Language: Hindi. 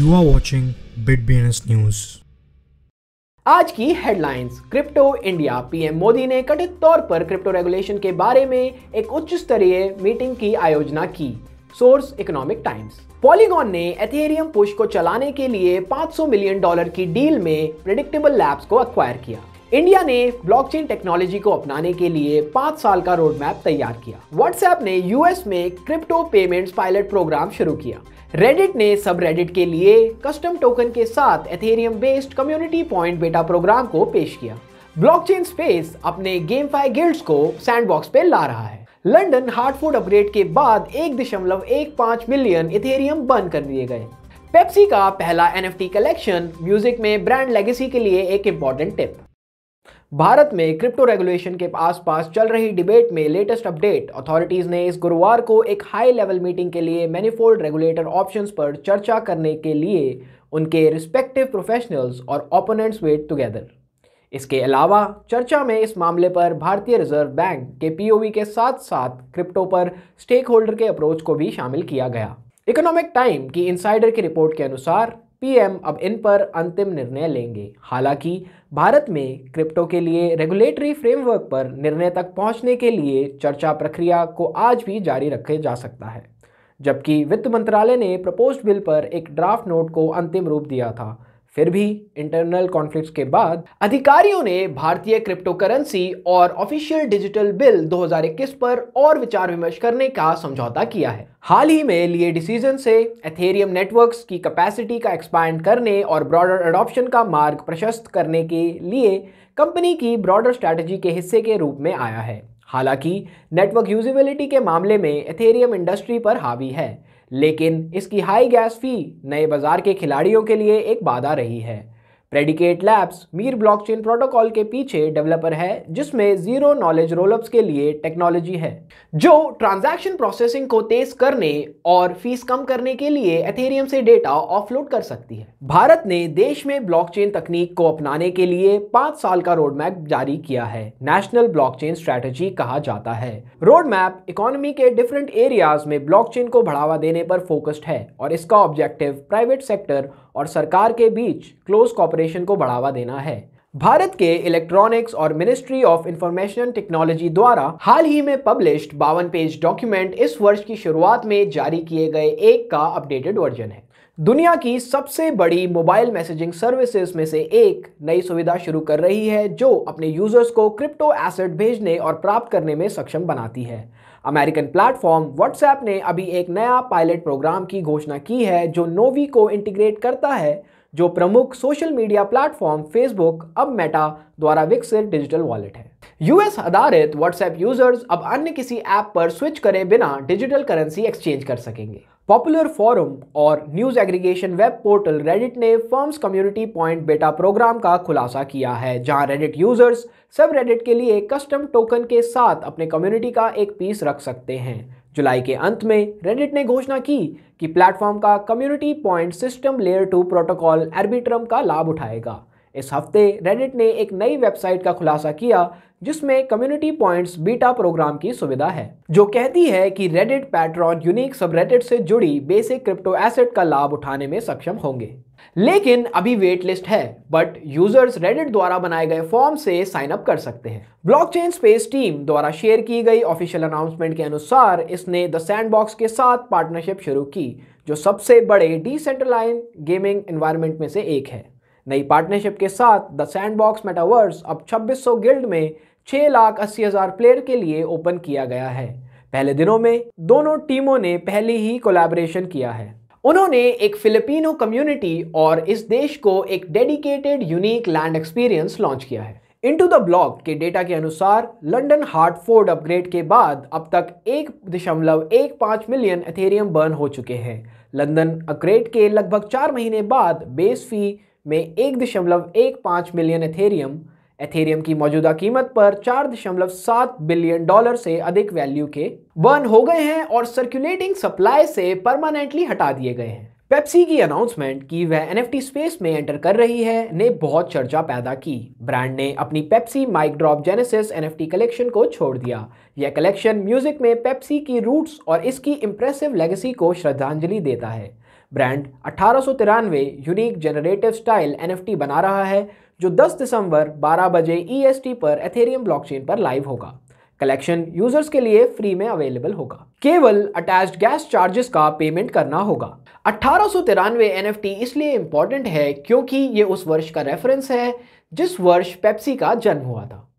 you are watching bit BNS news आज की headlines crypto India PM Modi ने कथित तौर पर क्रिप्टो रेगुलेशन के बारे में एक उच्च स्तरीय मीटिंग की आयोजना की सोर्स इकोनॉमिक टाइम्स पॉलीगॉन ने एथेरियम पुश को चलाने के लिए 500 मिलियन डॉलर की डील में प्रेडिक्टेबल लैब्स को अक्वायर किया इंडिया ने ब्लॉकचेन टेक्नोलॉजी को अपनाने के लिए पांच साल का रोड मैप तैयार किया व्हाट्सएप ने यूएस में क्रिप्टो पेमेंट्स पायलट प्रोग्राम शुरू किया रेडिट ने सब रेडिट के लिए कस्टम टोकन के साथ Ethereum based community point beta program को पेश किया ब्लॉकचेन स्पेस अपने गेम फाई गिल्ड्स को सैंडबॉक्स पे ला रहा है लंदन फूड अपग्रेड के बाद एक दशमलव एक पांच मिलियन इथेरियम बंद कर दिए गए पेप्सी का पहला एनएफटी कलेक्शन म्यूजिक में ब्रांड लेगेसी के लिए एक इंपॉर्टेंट टिप भारत में क्रिप्टो रेगुलेशन के आसपास चल रही डिबेट में लेटेस्ट अपडेट अथॉरिटीज ने इस गुरुवार को एक हाई लेवल मीटिंग के लिए मैनिफोल्ड रेगुलेटर ऑप्शंस पर चर्चा करने के लिए उनके रिस्पेक्टिव प्रोफेशनल्स और ओपोनेंट्स वेट टुगेदर इसके अलावा चर्चा में इस मामले पर भारतीय रिजर्व बैंक के पीओवी के साथ साथ क्रिप्टो पर स्टेक होल्डर के अप्रोच को भी शामिल किया गया इकोनॉमिक टाइम की इंसाइडर की रिपोर्ट के अनुसार पीएम अब इन पर अंतिम निर्णय लेंगे हालांकि भारत में क्रिप्टो के लिए रेगुलेटरी फ्रेमवर्क पर निर्णय तक पहुंचने के लिए चर्चा प्रक्रिया को आज भी जारी रखे जा सकता है जबकि वित्त मंत्रालय ने प्रपोज्ड बिल पर एक ड्राफ्ट नोट को अंतिम रूप दिया था फिर भी इंटरनल कॉन्फ्लिक्ट्स के बाद अधिकारियों ने भारतीय क्रिप्टो करेंसी और ऑफिशियल डिजिटल बिल 2021 पर और विचार विमर्श करने का समझौता किया है हाल ही में लिए डिसीजन से एथेरियम नेटवर्क्स की कैपेसिटी का एक्सपैंड करने और ब्रॉडर अडॉप्शन का मार्ग प्रशस्त करने के लिए कंपनी की ब्रॉडर स्ट्रैटेजी के हिस्से के रूप में आया है हालांकि नेटवर्क यूजिबिलिटी के मामले में एथेरियम इंडस्ट्री पर हावी है लेकिन इसकी हाई गैस फी नए बाजार के खिलाड़ियों के लिए एक बाधा रही है प्रेडिकेट लैब्स मीर ब्लॉकचेन प्रोटोकॉल के पीछे डेवलपर है जिसमें जीरो नॉलेज रोलअप्स के लिए टेक्नोलॉजी है जो ट्रांजैक्शन प्रोसेसिंग को तेज करने और फीस कम करने के लिए एथेरियम से डेटा ऑफलोड कर सकती है भारत ने देश में ब्लॉकचेन तकनीक को अपनाने के लिए पांच साल का रोड मैप जारी किया है नेशनल ब्लॉक स्ट्रेटेजी कहा जाता है रोड मैप इकोनॉमी के डिफरेंट एरियाज में ब्लॉक को बढ़ावा देने पर फोकस्ड है और इसका ऑब्जेक्टिव प्राइवेट सेक्टर और सरकार के बीच क्लोज कॉपरेशन को बढ़ावा देना है भारत के इलेक्ट्रॉनिक्स और मिनिस्ट्री ऑफ इंफॉर्मेशन टेक्नोलॉजी द्वारा हाल ही में पब्लिश्ड बावन पेज डॉक्यूमेंट इस वर्ष की शुरुआत में जारी किए गए एक का अपडेटेड वर्जन है दुनिया की सबसे बड़ी मोबाइल मैसेजिंग सर्विसेज में से एक नई सुविधा शुरू कर रही है जो अपने यूजर्स को क्रिप्टो एसेट भेजने और प्राप्त करने में सक्षम बनाती है अमेरिकन प्लेटफॉर्म व्हाट्सएप ने अभी एक नया पायलट प्रोग्राम की घोषणा की है जो नोवी को इंटीग्रेट करता है जो प्रमुख सोशल मीडिया प्लेटफॉर्म फेसबुक अब मेटा द्वारा विकसित डिजिटल वॉलेट है यूएस आधारित व्हाट्सएप यूजर्स अब अन्य किसी ऐप पर स्विच करे बिना डिजिटल करेंसी एक्सचेंज कर सकेंगे पॉपुलर फोरम और news aggregation web portal Reddit ने firms community point beta program का खुलासा किया है जहां रेडिट यूजर्स सब रेडिट के लिए कस्टम टोकन के साथ अपने कम्युनिटी का एक पीस रख सकते हैं जुलाई के अंत में रेडिट ने घोषणा की कि प्लेटफॉर्म का community point system layer two protocol Arbitrum का लाभ उठाएगा इस हफ्ते रेडिट ने एक नई वेबसाइट का खुलासा किया जिसमें कम्युनिटी पॉइंट्स बीटा प्रोग्राम की सुविधा है जो कहती है कि रेडिट पैट्रॉन यूनिक सबरेडिट से जुड़ी बेसिक क्रिप्टो एसेट का लाभ उठाने में सक्षम होंगे लेकिन अभी वेट लिस्ट है बट यूजर्स रेडिट द्वारा बनाए गए फॉर्म से साइन अप कर सकते हैं ब्लॉकचेन स्पेस टीम द्वारा शेयर की गई ऑफिशियल अनाउंसमेंट के अनुसार इसने द सैंडबॉक्स के साथ पार्टनरशिप शुरू की जो सबसे बड़े डिसेंट्रलाइज गेमिंग एनवायरमेंट में से एक है नई पार्टनरशिप के साथ द सैंडबॉक्स मेटावर्स अब 2600 गिल्ड में छह लाख अस्सी हज़ार प्लेयर के लिए ओपन किया गया है पहले दिनों में दोनों टीमों ने पहले ही कोलैबोरेशन किया है उन्होंने एक फिलिपिनो कम्युनिटी और इस देश को एक dedicated unique land experience launch किया है इनटू द ब्लॉक के डेटा के अनुसार लंडन हार्ट फोर्ड अपग्रेड के बाद अब तक एक दशमलव एक पाँच मिलियन एथेरियम बर्न हो चुके हैं लंदन अपग्रेड के लगभग चार महीने बाद बेस फी में एक दशमलव एक पाँच मिलियन एथेरियम एथेरियम की मौजूदा कीमत पर चार दशमलव सात बिलियन डॉलर से अधिक वैल्यू के बर्न हो गए हैं और सर्कुलेटिंग सप्लाई से परमानेंटली हटा दिए गए हैं पेप्सी की अनाउंसमेंट कि वह एन स्पेस में एंटर कर रही है ने बहुत चर्चा पैदा की ब्रांड ने अपनी Pepsi mic drop Genesis N collection को छोड़ दिया यह कलेक्शन म्यूजिक में पेप्सी की रूट्स और इसकी इम्प्रेसिव लेगेसी को श्रद्धांजलि देता है ब्रांड अठारह यूनिक जनरेटिव स्टाइल एनएफटी बना रहा है जो 10 दिसंबर 12 बजे ईएसटी e पर एथेरियम ब्लॉकचेन पर लाइव होगा कलेक्शन यूजर्स के लिए फ्री में अवेलेबल होगा केवल अटैच्ड गैस चार्जेस का पेमेंट करना होगा अठारह सौ इसलिए इंपॉर्टेंट है क्योंकि ये उस वर्ष का रेफरेंस है जिस वर्ष पेप्सी का जन्म हुआ था